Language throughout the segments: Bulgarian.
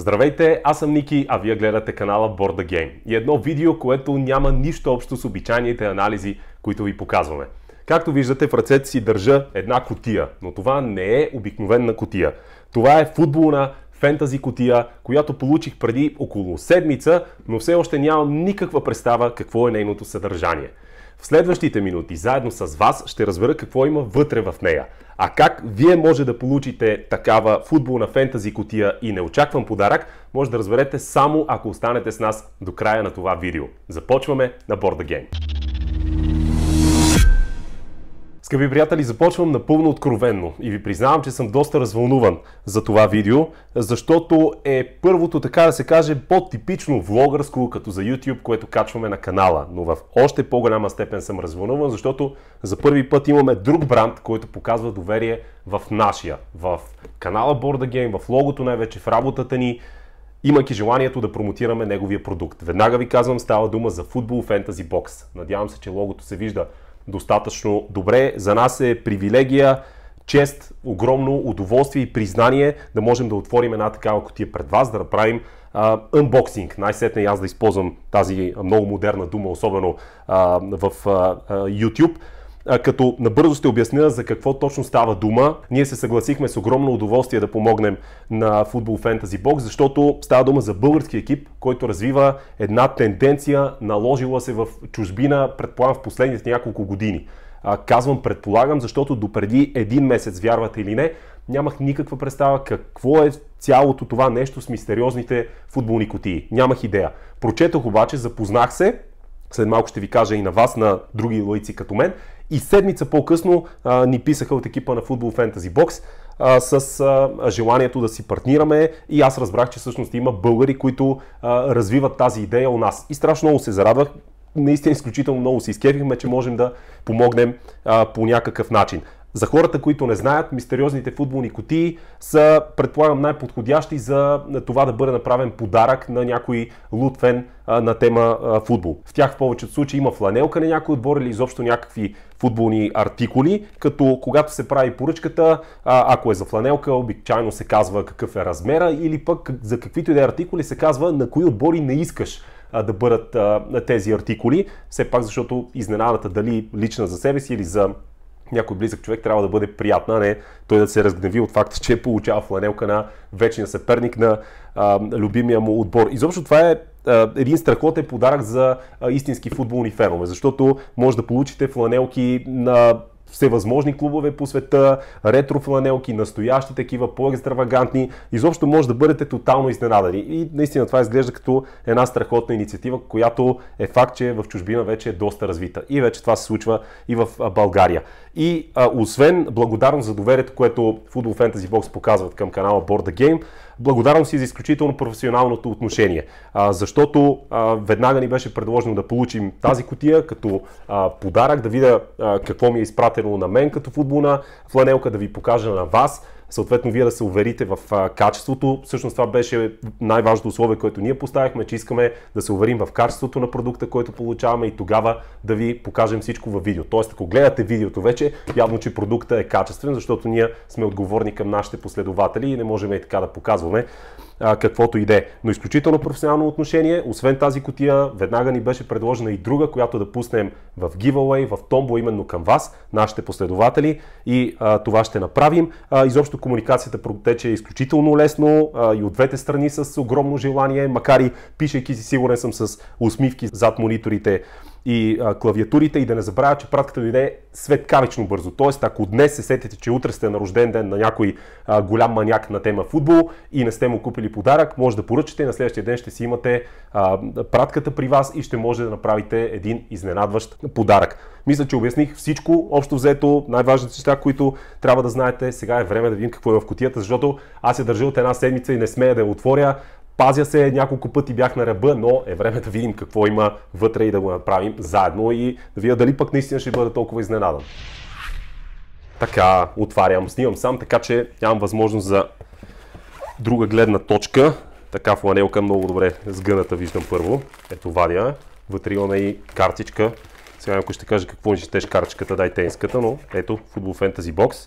Здравейте, аз съм Ники, а вие гледате канала Board the Game и едно видео, което няма нищо общо с обичайните анализи, които ви показваме. Както виждате, в ръцете си държа една котия, но това не е обикновена котия. Това е футболна фентази котия, която получих преди около седмица, но все още нямам никаква представа какво е нейното съдържание. В следващите минути, заедно с вас, ще разбера какво има вътре в нея. А как вие може да получите такава футболна фентази котия и неочакван подарък, може да разберете само ако останете с нас до края на това видео. Започваме на Board Game. Скъпи приятели, започвам напълно откровенно и ви признавам, че съм доста развълнуван за това видео, защото е първото, така да се каже, по-типично влогърско, като за YouTube, което качваме на канала. Но в още по-голяма степен съм развълнуван, защото за първи път имаме друг бранд, който показва доверие в нашия, в канала Board Game, в логото най-вече, в работата ни, имайки желанието да промотираме неговия продукт. Веднага ви казвам, става дума за Football Fantasy Box. Надявам се, че логото се вижда достатъчно добре. За нас е привилегия, чест, огромно удоволствие и признание да можем да отворим една такава котия пред вас, да направим Unboxing, най-сетне аз да използвам тази много модерна дума, особено а, в а, YouTube като набързо ще обясня за какво точно става дума. Ние се съгласихме с огромно удоволствие да помогнем на футбол фентази Box, защото става дума за български екип, който развива една тенденция, наложила се в чужбина, предполагам, в последните няколко години. Казвам предполагам, защото допреди един месец, вярвате или не, нямах никаква представа какво е цялото това нещо с мистериозните футболни кутии. Нямах идея. Прочетох обаче, запознах се, след малко ще ви кажа и на вас, на други лойци като мен, и седмица по-късно а, ни писаха от екипа на Football Fantasy Box а, с а, желанието да си партнираме и аз разбрах, че всъщност има българи, които а, развиват тази идея у нас. И страшно много се зарадвах. Наистина изключително много се изкефихме, че можем да помогнем а, по някакъв начин. За хората, които не знаят, мистериозните футболни котии са, предполагам, най-подходящи за това да бъде направен подарък на някой лутвен на тема футбол. В тях в повечето случаи има фланелка на някой отбор или изобщо някакви футболни артикули, като когато се прави поръчката, ако е за фланелка, обичайно се казва какъв е размера или пък за каквито и да е артикули се казва на кои отбори не искаш да бъдат тези артикули, все пак защото изненадата дали лична за себе си или за някой близък човек трябва да бъде приятна, не той да се разгневи от факта, че получава фланелка на вечния съперник на а, любимия му отбор. Изобщо това е а, един страхотен подарък за а, истински футболни фенове, защото може да получите фланелки на всевъзможни клубове по света, ретро фланелки, настоящи такива, по-екстравагантни. Изобщо може да бъдете тотално изненадани. И наистина това изглежда като една страхотна инициатива, която е факт, че в чужбина вече е доста развита. И вече това се случва и в България. И а, освен благодарност за доверието, което Football Fantasy Box показват към канала Board the Game, благодарност си за изключително професионалното отношение. А, защото а, веднага ни беше предложено да получим тази котия като а, подарък, да видя а, какво ми е изпратено желателно на мен като футболна фланелка, да ви покажа на вас, съответно вие да се уверите в качеството. Всъщност това беше най-важното условие, което ние поставихме, че искаме да се уверим в качеството на продукта, който получаваме и тогава да ви покажем всичко във видео. Тоест, ако гледате видеото вече, явно, че продукта е качествен, защото ние сме отговорни към нашите последователи и не можем и така да показваме а, каквото иде. Но изключително професионално отношение, освен тази котия, веднага ни беше предложена и друга, която да пуснем в giveaway, в томбо именно към вас, нашите последователи и а, това ще направим. А, изобщо комуникацията протече изключително лесно а, и от двете страни с огромно желание, макар и пишейки си сигурен съм с усмивки зад мониторите и а, клавиатурите и да не забравя, че пратката дойде светкавично бързо. Тоест, ако днес се сетите, че утре сте на рожден ден на някой а, голям маняк на тема футбол и не сте му купили подарък, може да поръчате и на следващия ден ще си имате а, пратката при вас и ще може да направите един изненадващ подарък. Мисля, че обясних всичко, общо взето, най-важните неща, които трябва да знаете. Сега е време да видим какво е в котията, защото аз я държа от една седмица и не смея да я отворя. Пазя се, няколко пъти бях на ръба, но е време да видим какво има вътре и да го направим заедно и да видя дали пък наистина ще бъда толкова изненадан. Така, отварям, снимам сам, така че нямам възможност за друга гледна точка. Така фланелка много добре сгъната виждам първо. Ето вадя. Вътре имаме и картичка. Сега някой ще каже какво ни четеш картичката, дай тенската, но ето футбол фентази бокс.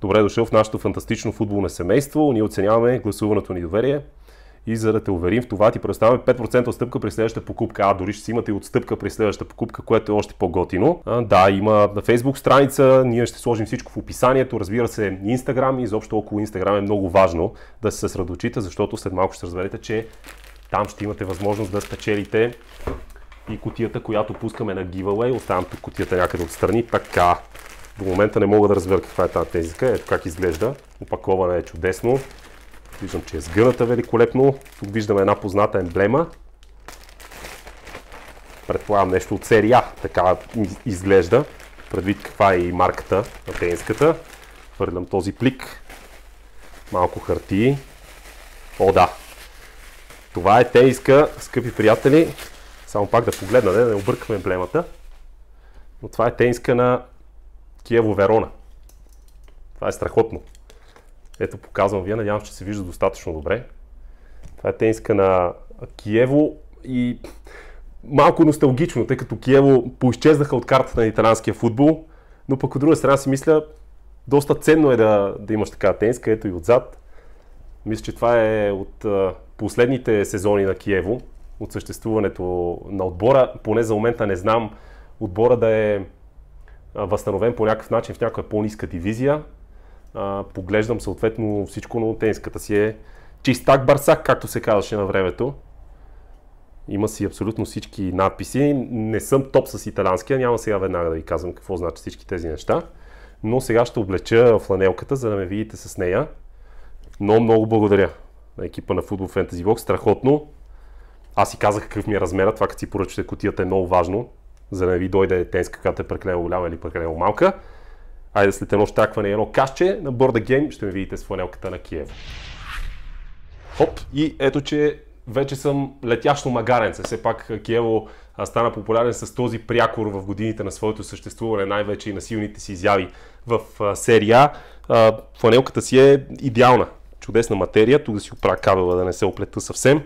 Добре е дошъл в нашето фантастично футболно семейство. Ние оценяваме гласуваното ни доверие. И за да те уверим в това, ти предоставяме 5% отстъпка при следващата покупка. А дори ще си имате отстъпка при следващата покупка, което е още по-готино. А, да, има на Facebook страница, ние ще сложим всичко в описанието. Разбира се, Instagram и изобщо около Instagram е много важно да се съсредоточите, защото след малко ще разберете, че там ще имате възможност да спечелите и котията, която пускаме на giveaway. Оставям тук котията някъде отстрани. Така. До момента не мога да разбера каква е тази тезика. Ето как изглежда. Опакована е чудесно. Виждам, че е сгъната великолепно. Тук виждаме една позната емблема. Предполагам нещо от серия. Така изглежда. Предвид каква е и марката атенската. Хвърлям този плик. Малко хартии. О, да. Това е тениска, скъпи приятели. Само пак да погледна, да не объркаме емблемата. Но това е тениска на Киево Верона. Това е страхотно. Ето показвам вие, надявам че се вижда достатъчно добре. Това е тениска на Киево и малко носталгично, тъй като Киево поизчезнаха от картата на италянския футбол, но пък от друга страна си мисля, доста ценно е да, да имаш такава тениска, ето и отзад. Мисля, че това е от последните сезони на Киево, от съществуването на отбора. Поне за момента не знам отбора да е възстановен по някакъв начин в някаква по-ниска дивизия а, поглеждам съответно всичко, на тениската си е чистак барсак, както се казваше на времето. Има си абсолютно всички надписи. Не съм топ с италянския, няма сега веднага да ви казвам какво значат всички тези неща. Но сега ще облеча фланелката, за да ме видите с нея. Но много благодаря на екипа на Football Fantasy Box. Страхотно. Аз си казах какъв ми е размера. Това като си поръчате котията е много важно, за да не ви дойде тенска, която е прекалено голяма или прекалено малка. Айде след едно штракване и едно кашче на Борда Гейм ще ме видите с фланелката на Киев. Хоп, и ето че вече съм летящо магаренце. Все пак Киево стана популярен с този прякор в годините на своето съществуване, най-вече и на силните си изяви в серия. Фланелката си е идеална. Чудесна материя. Тук да си оправя кабела, да не се оплета съвсем.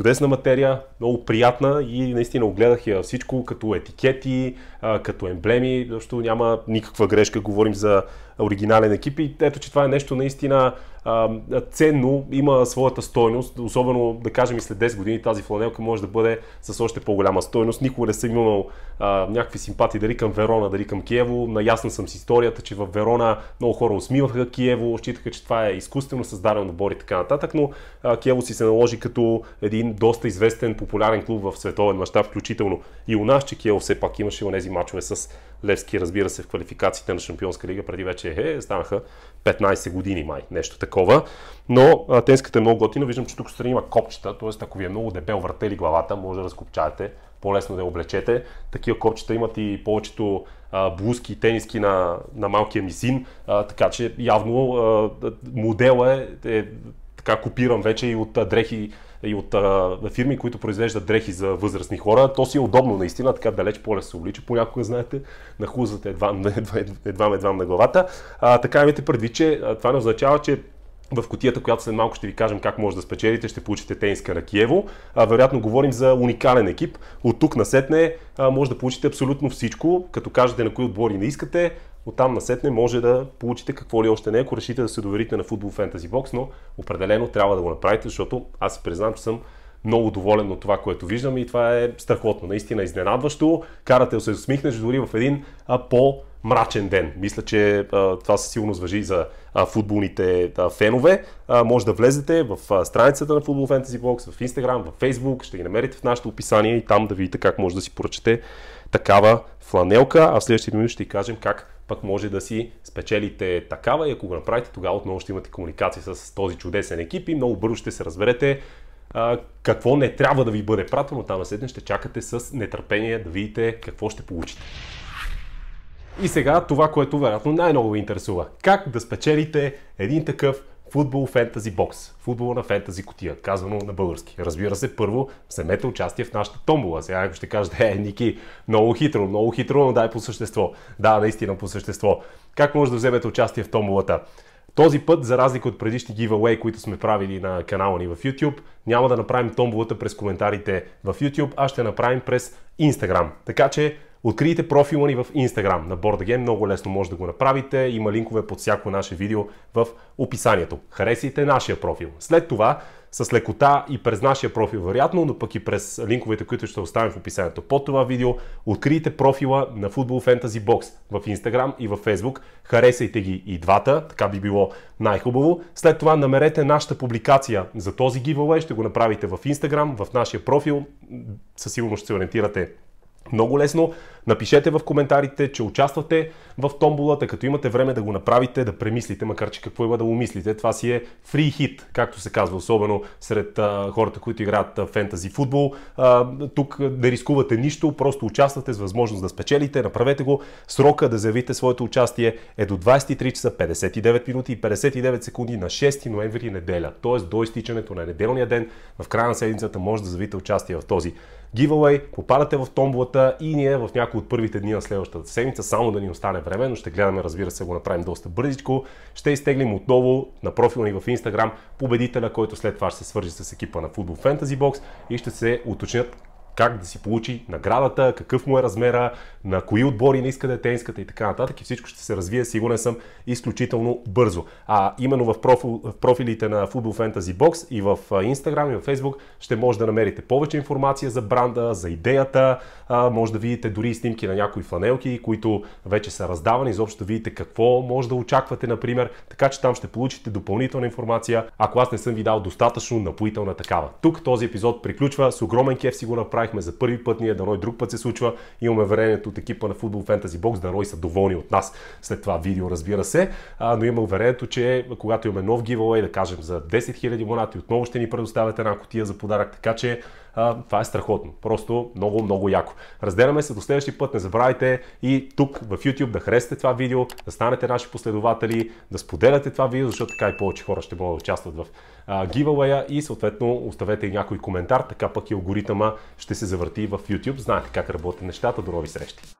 Чудесна материя, много приятна и наистина огледах я всичко като етикети, като емблеми, защото няма никаква грешка. Говорим за оригинален екип и ето, че това е нещо наистина а, ценно, има своята стойност, особено да кажем и след 10 години тази фланелка може да бъде с още по-голяма стойност. Никога не съм имал а, някакви симпатии дали към Верона, дали към Киево. Наясна съм с историята, че в Верона много хора усмиваха Киево, считаха, че това е изкуствено създаден отбор и така нататък, но а, Киево си се наложи като един доста известен, популярен клуб в световен мащаб, включително и у нас, че Киево все пак имаше онези мачове с Левски, разбира се, в квалификациите на Шампионска лига преди вече е, станаха 15 години май, нещо такова. Но тенската е много готина, виждам, че тук страни има копчета, т.е. ако ви е много дебел въртели главата, може да разкопчаете, по-лесно да я облечете. Такива копчета имат и повечето а, блузки и тениски на, на малкия ми син, а, така че явно а, модела е, е така копирам вече и от дрехи и от а, фирми, които произвеждат дрехи за възрастни хора. То си е удобно наистина, така далеч поле се облича. Понякога, знаете, хузата едва, едва, едва, едва на главата. А, така имайте предвид, че а, това не означава, че в котията, която след малко ще ви кажем как може да спечелите, ще получите тениска на Киево. А, вероятно говорим за уникален екип. От тук насетне а, може да получите абсолютно всичко, като кажете на кои отбори не искате, Оттам насетне може да получите какво ли още не, е, ако решите да се доверите на Football Fantasy Box, но определено трябва да го направите, защото аз се признам, че съм много доволен от това, което виждам и това е страхотно, наистина изненадващо. Карате да се усмихнеш дори в един а, по- мрачен ден. Мисля, че а, това със сигурност въжи за а, футболните а, фенове. А, може да влезете в а, страницата на Football Fantasy Box, в Instagram, в Facebook, ще ги намерите в нашето описание и там да видите как може да си поръчате такава фланелка. А в следващите минути ще ви кажем как пък може да си спечелите такава и ако го направите, тогава отново ще имате комуникация с този чудесен екип и много бързо ще се разберете а, какво не трябва да ви бъде пратено. Там след ще чакате с нетърпение да видите какво ще получите. И сега това, което вероятно най-много ви интересува. Как да спечелите един такъв Футбол фентази бокс. Футбол на фентази котия. Казвано на български. Разбира се, първо вземете участие в нашата томбола. Сега някой ще каже, е, Ники, много хитро, много хитро, но дай по същество. Да, наистина по същество. Как може да вземете участие в томболата? Този път, за разлика от предишни giveaway, които сме правили на канала ни в YouTube, няма да направим томболата през коментарите в YouTube, а ще направим през Instagram. Така че Открийте профила ни в Instagram на BoardGame, много лесно може да го направите. Има линкове под всяко наше видео в описанието. Харесайте нашия профил. След това, с лекота и през нашия профил, вероятно, но пък и през линковете, които ще оставим в описанието под това видео, открийте профила на Football Fantasy Box в Instagram и в Facebook. Харесайте ги и двата, така би било най-хубаво. След това намерете нашата публикация за този giveaway, ще го направите в Instagram, в нашия профил. Със сигурност ще се ориентирате много лесно. Напишете в коментарите, че участвате в томболата, като имате време да го направите, да премислите, макар че какво има да умислите. Това си е фри хит, както се казва, особено сред а, хората, които играят фентази футбол. А, тук не рискувате нищо, просто участвате с възможност да спечелите. Направете го. Срока да заявите своето участие е до 23 часа 59 минути и 59 секунди на 6 ноември неделя. Тоест до изтичането на неделния ден, в края на седмицата може да заявите участие в този giveaway, попадате в томбулата и ние в някои от първите дни на следващата седмица, само да ни остане време, но ще гледаме, разбира се, го направим доста бързичко. Ще изтеглим отново на профила ни в Instagram победителя, който след това ще се свържи с екипа на Football Fantasy Box и ще се уточнят как да си получи наградата, какъв му е размера, на кои отбори не иска детенската и така нататък. И всичко ще се развие, сигурен съм, изключително бързо. А именно в, в профилите на Football Fantasy Box и в Instagram и в Facebook ще може да намерите повече информация за бранда, за идеята, а, може да видите дори снимки на някои фланелки, които вече са раздавани, изобщо да видите какво може да очаквате, например, така че там ще получите допълнителна информация, ако аз не съм ви дал достатъчно напоителна такава. Тук този епизод приключва, с огромен кеф си го направих направихме за първи път, ние дано и друг път се случва. Имаме верението от екипа на Football Fantasy Box, дано и са доволни от нас след това видео, разбира се. А, но има уверението, че когато имаме нов giveaway, да кажем за 10 000 монати, отново ще ни предоставят една котия за подарък, така че а, това е страхотно. Просто много, много яко. Разделяме се до следващия път. Не забравяйте и тук в YouTube да харесате това видео, да станете наши последователи, да споделяте това видео, защото така и повече хора ще могат да участват в гивалая и съответно оставете и някой коментар, така пък и алгоритъма ще се завърти в YouTube. Знаете как работят нещата. До нови срещи!